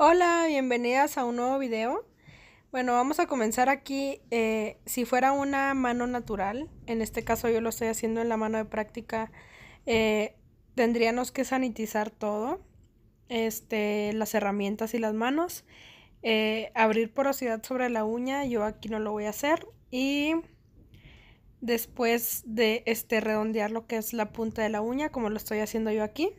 Hola, bienvenidas a un nuevo video. Bueno, vamos a comenzar aquí eh, si fuera una mano natural, en este caso yo lo estoy haciendo en la mano de práctica, eh, tendríamos que sanitizar todo, este, las herramientas y las manos, eh, abrir porosidad sobre la uña, yo aquí no lo voy a hacer, y después de este, redondear lo que es la punta de la uña, como lo estoy haciendo yo aquí.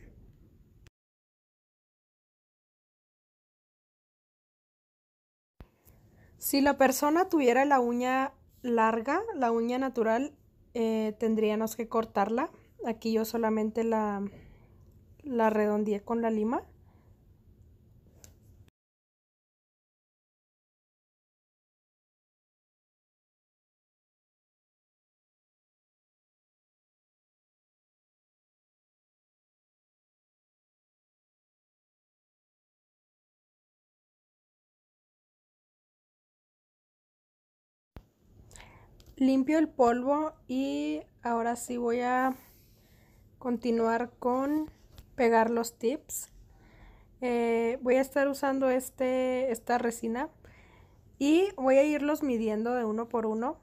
Si la persona tuviera la uña larga, la uña natural, eh, tendríamos que cortarla. Aquí yo solamente la, la redondeé con la lima. limpio el polvo y ahora sí voy a continuar con pegar los tips. Eh, voy a estar usando este, esta resina y voy a irlos midiendo de uno por uno.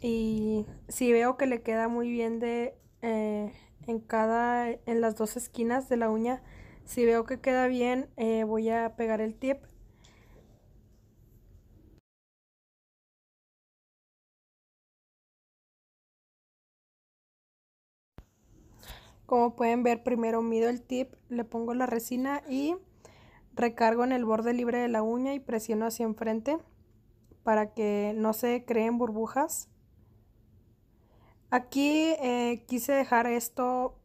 Y si veo que le queda muy bien de, eh, en, cada, en las dos esquinas de la uña, si veo que queda bien, eh, voy a pegar el tip. Como pueden ver, primero mido el tip, le pongo la resina y recargo en el borde libre de la uña y presiono hacia enfrente para que no se creen burbujas. Aquí eh, quise dejar esto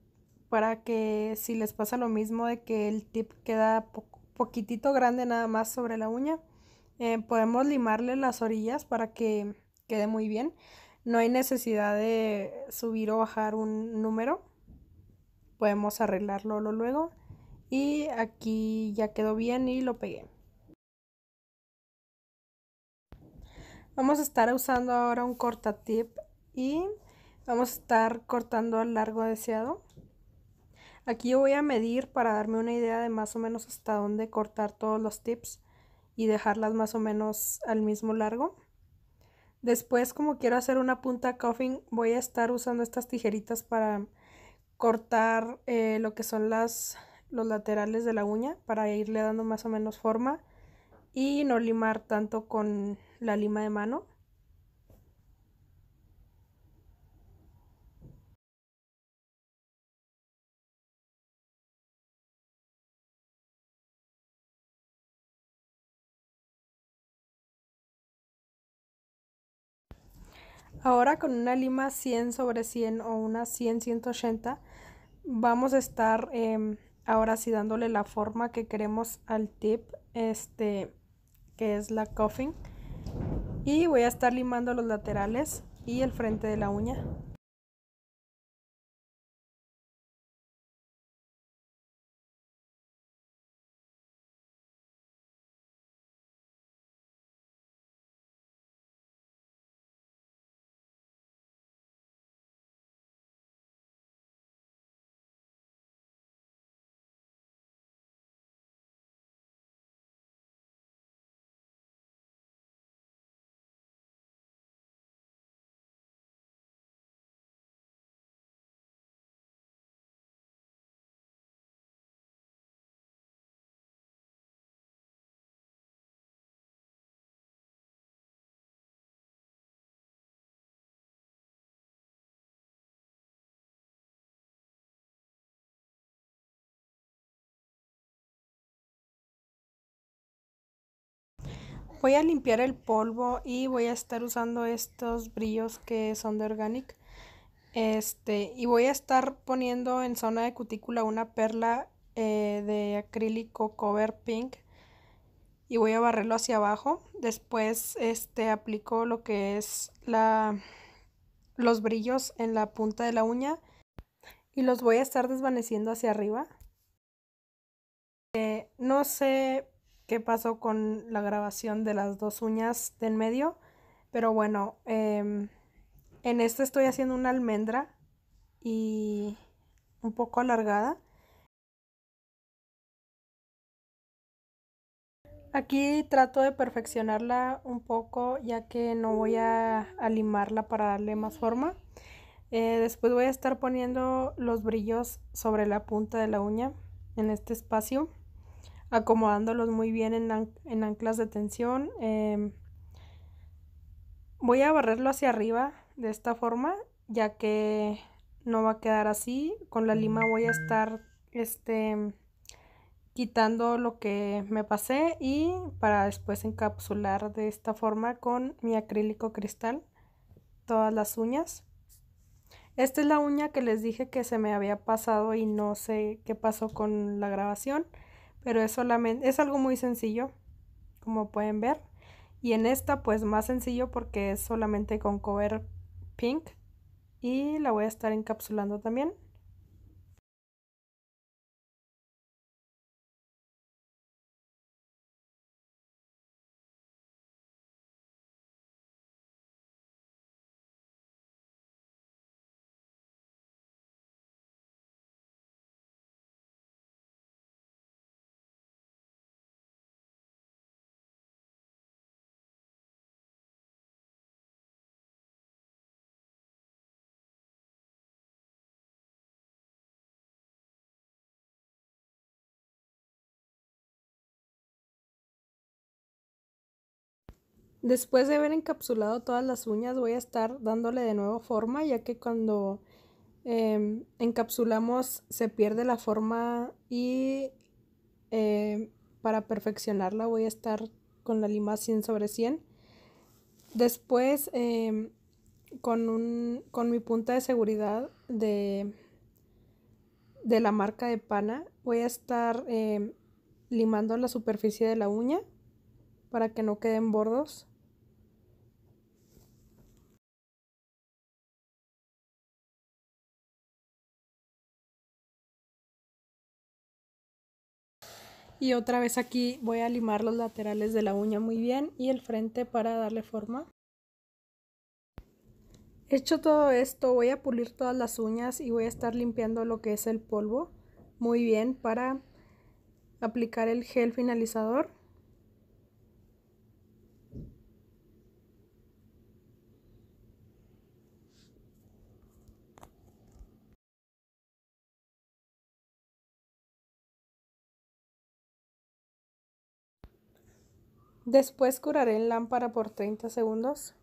para que si les pasa lo mismo de que el tip queda poquitito grande nada más sobre la uña, eh, podemos limarle las orillas para que quede muy bien. No hay necesidad de subir o bajar un número podemos arreglarlo luego. Y aquí ya quedó bien y lo pegué. Vamos a estar usando ahora un cortatip y vamos a estar cortando al largo deseado. Aquí yo voy a medir para darme una idea de más o menos hasta dónde cortar todos los tips y dejarlas más o menos al mismo largo. Después, como quiero hacer una punta coffin, voy a estar usando estas tijeritas para cortar eh, lo que son las, los laterales de la uña para irle dando más o menos forma y no limar tanto con la lima de mano. Ahora con una lima 100 sobre 100 o una 100-180 vamos a estar em, ahora sí dándole la forma que queremos al tip, este que es la coffin. Y voy a estar limando los laterales y el frente de la uña. Voy a limpiar el polvo y voy a estar usando estos brillos que son de Organic. Este, y voy a estar poniendo en zona de cutícula una perla eh, de acrílico cover pink y voy a barrerlo hacia abajo. Después este, aplico lo que es la, los brillos en la punta de la uña y los voy a estar desvaneciendo hacia arriba. Eh, no sé qué pasó con la grabación de las dos uñas de en medio. Pero bueno, em, en esto estoy haciendo una almendra y un poco alargada. Aquí trato de perfeccionarla un poco ya que no voy a, limarla para darle más forma. Eh, después voy a estar poniendo los brillos sobre la punta de la uña en este espacio acomodándolos muy bien en, anclas de tensión. Em, voy a barrerlo hacia arriba de esta forma, ya que no va a quedar así. Con la lima voy a estar este, quitando lo que me pasé y para después encapsular de esta forma con mi acrílico cristal todas las uñas. Esta es la uña que les dije que se me había pasado y no sé qué pasó con la grabación pero es solamente, es algo muy sencillo, como pueden ver. Y en esta pues más sencillo porque es solamente con cover pink y la voy a estar encapsulando también. Después de haber encapsulado todas las uñas voy a estar dándole de nuevo forma ya que cuando em, encapsulamos se pierde la forma y em, para perfeccionarla voy a estar con la lima 100 sobre 100. Después em, con, con mi punta de seguridad de, de la marca de pana voy a estar limando la superficie de la uña para que no queden bordos. Y otra vez aquí voy a limar los laterales de la uña muy bien y el frente para darle forma. Hecho todo esto, voy a pulir todas las uñas y voy a estar limpiando lo que es el polvo muy bien para aplicar el gel finalizador Después curaré en lámpara por 30 segundos.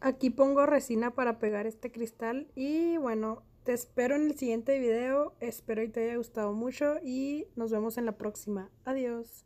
Aquí pongo resina para pegar este cristal y bueno, te espero en el siguiente video, espero que te haya gustado mucho y nos vemos en la próxima. Adiós.